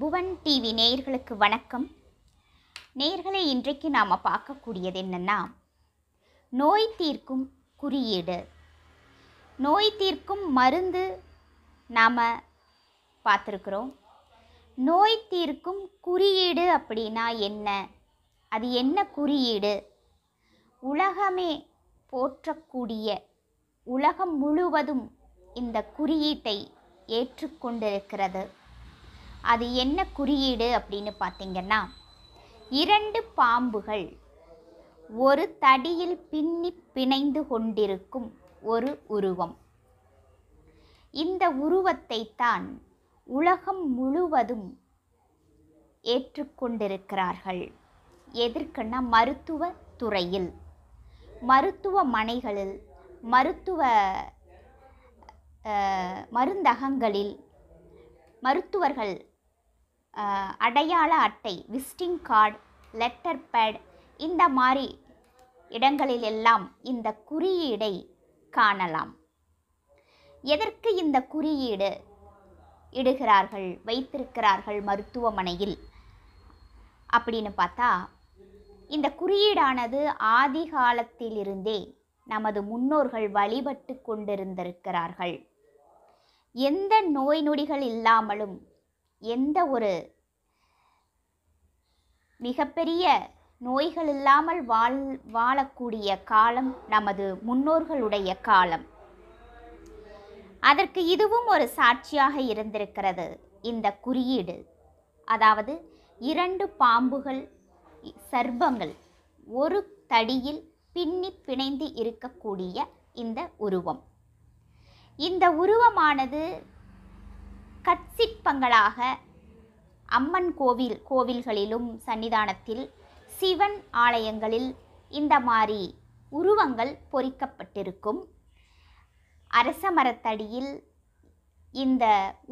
Bhuvan TV நேயர்களுக்கு வணக்கம் நேயர்களை இன்றைக்கு நாம் பார்க்கக்கூடியது என்னென்னா நோய் தீர்க்கும் குறியீடு நோய் தீர்க்கும் மருந்து நாம் பார்த்துருக்குறோம் நோய் தீர்க்கும் குறியீடு அப்படின்னா என்ன அது என்ன குறியீடு உலகமே போற்றக்கூடிய உலகம் முழுவதும் இந்த குறியீட்டை ஏற்றுக்கொண்டிருக்கிறது அது என்ன குறியீடு அப்படின்னு பார்த்தீங்கன்னா இரண்டு பாம்புகள் ஒரு தடியில் பின்னி பிணைந்து கொண்டிருக்கும் ஒரு உருவம் இந்த உருவத்தை தான் உலகம் முழுவதும் ஏற்றுக்கொண்டிருக்கிறார்கள் எதற்குன்னா மருத்துவ துறையில் மருத்துவமனைகளில் மருத்துவ மருந்தகங்களில் மருத்துவர்கள் அடையாள அட்டை விசிட்டிங் கார்டு லெட்டர் பேட் இந்த மாதிரி இடங்களில் எல்லாம் இந்த குறியீடை காணலாம் எதற்கு இந்த குறியீடு இடுகிறார்கள் வைத்திருக்கிறார்கள் மருத்துவமனையில் அப்படின்னு பார்த்தா இந்த குறியீடானது ஆதி காலத்திலிருந்தே நமது முன்னோர்கள் வழிபட்டு கொண்டிருந்திருக்கிறார்கள் எந்த நோய் நொடிகள் இல்லாமலும் எந்த ஒரு மிகப்பெரிய நோய்கள் இல்லாமல் வாழ் வாழக்கூடிய காலம் நமது முன்னோர்களுடைய காலம் அதற்கு இதுவும் ஒரு சாட்சியாக இருந்திருக்கிறது இந்த குறியீடு அதாவது இரண்டு பாம்புகள் சர்ப்பங்கள் ஒரு தடியில் பின்னி பிணைந்து இருக்கக்கூடிய இந்த உருவம் இந்த உருவமானது கற்சிற்பங்களாக அம்மன் கோவில் கோவில்களிலும் சன்னிதானத்தில் சிவன் ஆலயங்களில் இந்த மாதிரி உருவங்கள் பொறிக்கப்பட்டிருக்கும் அரச மரத்தடியில் இந்த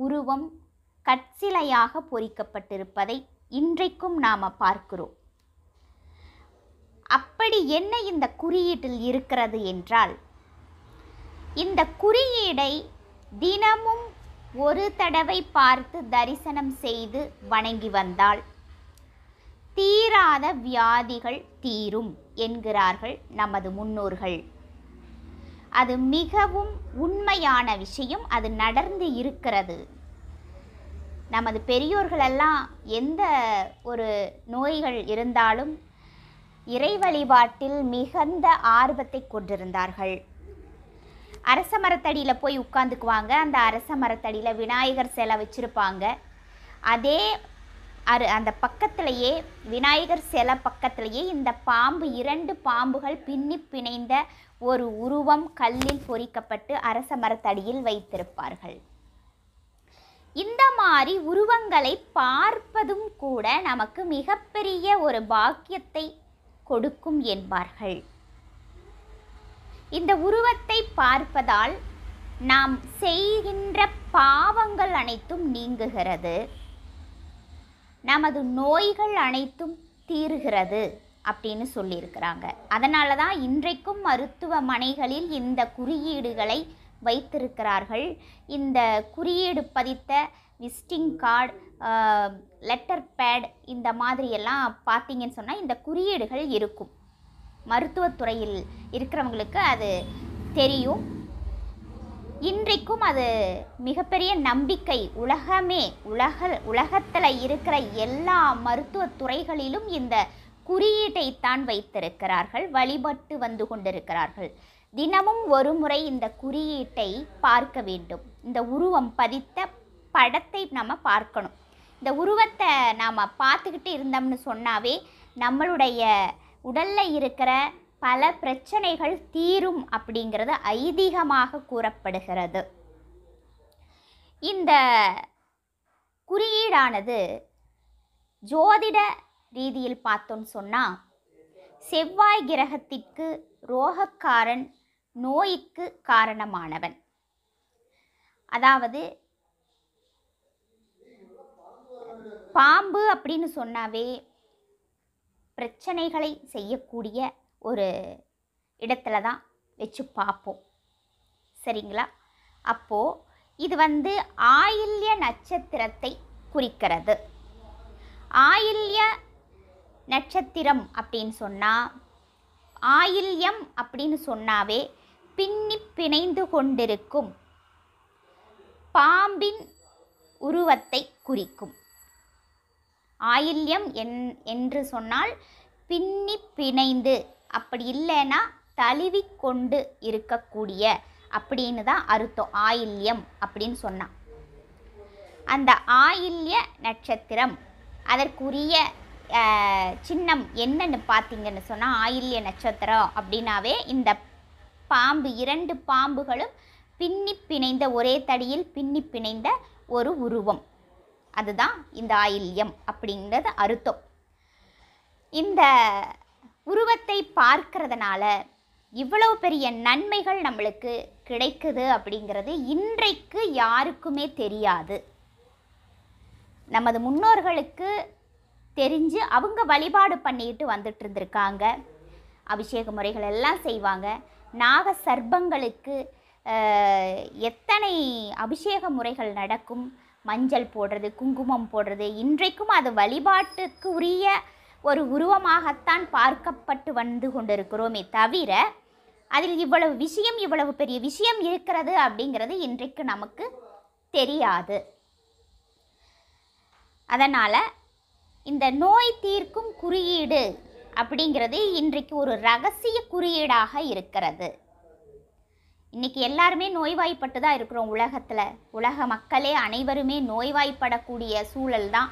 உருவம் கற்சிலையாக பொறிக்கப்பட்டிருப்பதை இன்றைக்கும் நாம் பார்க்கிறோம் அப்படி என்ன இந்த குறியீட்டில் இருக்கிறது என்றால் இந்த குறியீடை தினமும் ஒரு தடவை பார்த்து தரிசனம் செய்து வணங்கி வந்தாள் தீராத வியாதிகள் தீரும் என்கிறார்கள் நமது முன்னோர்கள் அது மிகவும் உண்மையான விஷயம் அது நடந்து இருக்கிறது நமது பெரியோர்களெல்லாம் எந்த ஒரு நோய்கள் இருந்தாலும் இறை வழிபாட்டில் மிகுந்த ஆர்வத்தை கொண்டிருந்தார்கள் அரச மரத்தடியில் போய் உட்காந்துக்குவாங்க அந்த அரச மரத்தடியில் விநாயகர் சிலை வச்சுருப்பாங்க அதே அரு அந்த பக்கத்திலேயே விநாயகர் சிலை பக்கத்திலேயே இந்த பாம்பு இரண்டு பாம்புகள் பின்னி பிணைந்த ஒரு உருவம் கல்லில் பொறிக்கப்பட்டு அரச மரத்தடியில் வைத்திருப்பார்கள் இந்த மாதிரி உருவங்களை பார்ப்பதும் கூட நமக்கு மிகப்பெரிய ஒரு பாக்கியத்தை கொடுக்கும் என்பார்கள் இந்த உருவத்தை பார்ப்பதால் நாம் செய்கின்ற பாவங்கள் அனைத்தும் நீங்குகிறது நமது நோய்கள் அனைத்தும் தீர்கிறது அப்படின்னு சொல்லியிருக்கிறாங்க அதனால தான் இன்றைக்கும் மருத்துவமனைகளில் இந்த குறியீடுகளை வைத்திருக்கிறார்கள் இந்த குறியீடு பதித்த விசிட்டிங் கார்டு லெட்டர் பேட் இந்த மாதிரியெல்லாம் பார்த்தீங்கன்னு சொன்னால் இந்த குறியீடுகள் இருக்கும் மருத்துவத்துறையில் இருக்கிறவங்களுக்கு அது தெரியும் இன்றைக்கும் அது மிகப்பெரிய நம்பிக்கை உலகமே உலக உலகத்தில் இருக்கிற எல்லா மருத்துவத்துறைகளிலும் இந்த குறியீட்டை தான் வைத்திருக்கிறார்கள் வழிபட்டு வந்து கொண்டிருக்கிறார்கள் தினமும் ஒரு முறை இந்த குறியீட்டை பார்க்க வேண்டும் இந்த உருவம் பதித்த படத்தை நம்ம பார்க்கணும் இந்த உருவத்தை நாம் பார்த்துக்கிட்டு இருந்தோம்னு சொன்னாவே நம்மளுடைய உடலில் இருக்கிற பல பிரச்சனைகள் தீரும் அப்படிங்கிறது ஐதீகமாக கூறப்படுகிறது இந்த குறியீடானது ஜோதிட ரீதியில் பார்த்தோன்னு சொன்னால் செவ்வாய் கிரகத்திற்கு ரோகக்காரன் நோய்க்கு காரணமானவன் அதாவது பாம்பு அப்படின்னு சொன்னாவே பிரச்சனைகளை செய்யக்கூடிய ஒரு இடத்துல தான் வச்சு பார்ப்போம் சரிங்களா அப்போது இது வந்து ஆயில்ய நட்சத்திரத்தை குறிக்கிறது ஆயில்ய நட்சத்திரம் அப்படின்னு சொன்னால் ஆயில்யம் அப்படின்னு சொன்னாவே பின்னி பிணைந்து கொண்டிருக்கும் பாம்பின் உருவத்தை குறிக்கும் ஆயில்யம் என் என்று சொன்னால் பின்னி பிணைந்து அப்படி இல்லைன்னா தழுவி கொண்டு இருக்கக்கூடிய அப்படின்னு தான் அர்த்தம் ஆயில்யம் அப்படின்னு சொன்னான் அந்த ஆயில்ய நட்சத்திரம் அதற்குரிய சின்னம் என்னன்னு பார்த்தீங்கன்னு சொன்னால் ஆயில்ய நட்சத்திரம் அப்படின்னாவே இந்த பாம்பு இரண்டு பாம்புகளும் பின்னி பிணைந்த ஒரே தடியில் பின்னி பிணைந்த ஒரு உருவம் அதுதான் இந்த ஆயில்யம் அப்படிங்கிறது அர்த்தம் இந்த உருவத்தை பார்க்கறதுனால இவ்வளவு பெரிய நன்மைகள் நம்மளுக்கு கிடைக்குது அப்படிங்கிறது இன்றைக்கு யாருக்குமே தெரியாது நமது முன்னோர்களுக்கு தெரிஞ்சு அவங்க வழிபாடு பண்ணிட்டு வந்துட்டு இருந்திருக்காங்க அபிஷேக முறைகள் எல்லாம் செய்வாங்க நாக சர்பங்களுக்கு எத்தனை அபிஷேக முறைகள் நடக்கும் மஞ்சள் போடுறது குங்குமம் போடுறது இன்றைக்கும் அது வழிபாட்டுக்கு உரிய ஒரு உருவமாகத்தான் பார்க்கப்பட்டு வந்து கொண்டிருக்கிறோமே தவிர அதில் இவ்வளவு விஷயம் இவ்வளவு பெரிய விஷயம் இருக்கிறது அப்படிங்கிறது இன்றைக்கு நமக்கு தெரியாது அதனால் இந்த நோய் தீர்க்கும் குறியீடு அப்படிங்கிறது இன்றைக்கு ஒரு ரகசிய குறியீடாக இருக்கிறது இன்றைக்கி எல்லாருமே நோய்வாய்ப்பட்டு தான் இருக்கிறோம் உலகத்தில் உலக மக்களே அனைவருமே நோய்வாய்ப்படக்கூடிய சூழல் தான்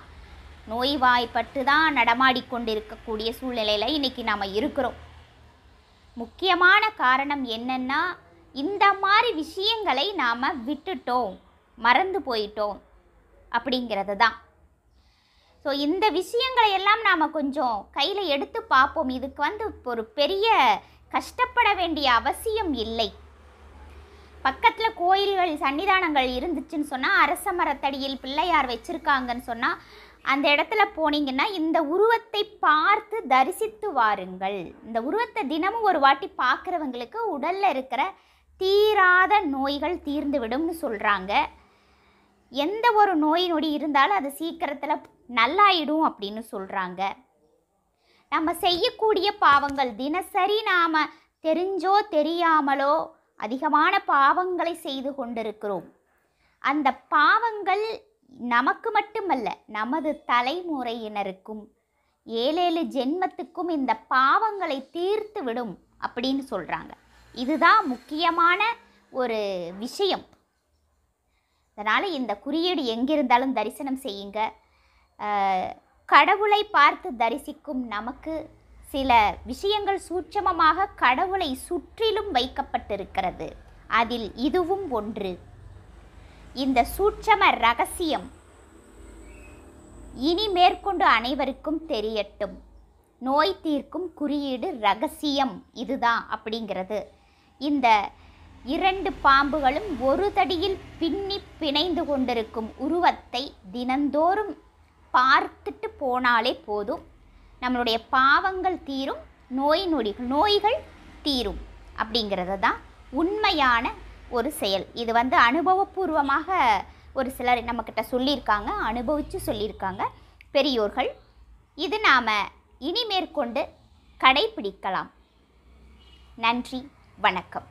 நோய்வாய்ப்பட்டு தான் நடமாடிக்கொண்டு இருக்கக்கூடிய சூழ்நிலையில் இன்றைக்கி நாம் இருக்கிறோம் முக்கியமான காரணம் என்னென்னா இந்த மாதிரி விஷயங்களை நாம் விட்டுட்டோம் மறந்து போயிட்டோம் அப்படிங்கிறது தான் ஸோ இந்த விஷயங்களை எல்லாம் நாம் கொஞ்சம் கையில் எடுத்து பார்ப்போம் இதுக்கு வந்து ஒரு பெரிய கஷ்டப்பட வேண்டிய அவசியம் இல்லை பக்கத்தில் கோயில்கள் சன்னிதானங்கள் இருந்துச்சுன்னு சொன்னால் அரச மரத்தடியில் பிள்ளையார் வச்சுருக்காங்கன்னு சொன்னால் அந்த இடத்துல போனீங்கன்னா இந்த உருவத்தை பார்த்து தரிசித்து வாருங்கள் இந்த உருவத்தை தினமும் ஒரு வாட்டி பார்க்குறவங்களுக்கு உடலில் இருக்கிற தீராத நோய்கள் தீர்ந்து விடும்னு சொல்கிறாங்க எந்த ஒரு நோய் நொடி இருந்தாலும் அது சீக்கிரத்தில் நல்லாயிடும் அப்படின்னு சொல்கிறாங்க நம்ம செய்யக்கூடிய பாவங்கள் தினசரி நாம் தெரிஞ்சோ தெரியாமலோ அதிகமான பாவங்களை செய்து கொண்டிருக்கிறோம் அந்த பாவங்கள் நமக்கு மட்டுமல்ல நமது தலைமுறையினருக்கும் ஏழேழு ஜென்மத்துக்கும் இந்த பாவங்களை தீர்த்து விடும் அப்படின்னு சொல்கிறாங்க இதுதான் முக்கியமான ஒரு விஷயம் அதனால் இந்த குறியீடு எங்கிருந்தாலும் தரிசனம் செய்யுங்க கடவுளை பார்த்து தரிசிக்கும் நமக்கு சில விஷயங்கள் சூட்சமமாக கடவுளை சுற்றிலும் வைக்கப்பட்டிருக்கிறது அதில் இதுவும் ஒன்று இந்த சூட்சம ரகசியம் இனி மேற்கொண்டு அனைவருக்கும் தெரியட்டும் நோய் தீர்க்கும் குறியீடு ரகசியம் இதுதான் அப்படிங்கிறது இந்த இரண்டு பாம்புகளும் ஒரு தடியில் பின்னி பிணைந்து கொண்டிருக்கும் உருவத்தை தினந்தோறும் பார்த்துட்டு போனாலே போதும் நம்மளுடைய பாவங்கள் தீரும் நோய் நொடிகள் நோய்கள் தீரும் அப்படிங்கிறது தான் உண்மையான ஒரு செயல் இது வந்து அனுபவபூர்வமாக ஒரு சிலர் நம்மக்கிட்ட சொல்லியிருக்காங்க அனுபவித்து சொல்லியிருக்காங்க பெரியோர்கள் இது நாம் இனிமேற்கொண்டு கடைபிடிக்கலாம் நன்றி வணக்கம்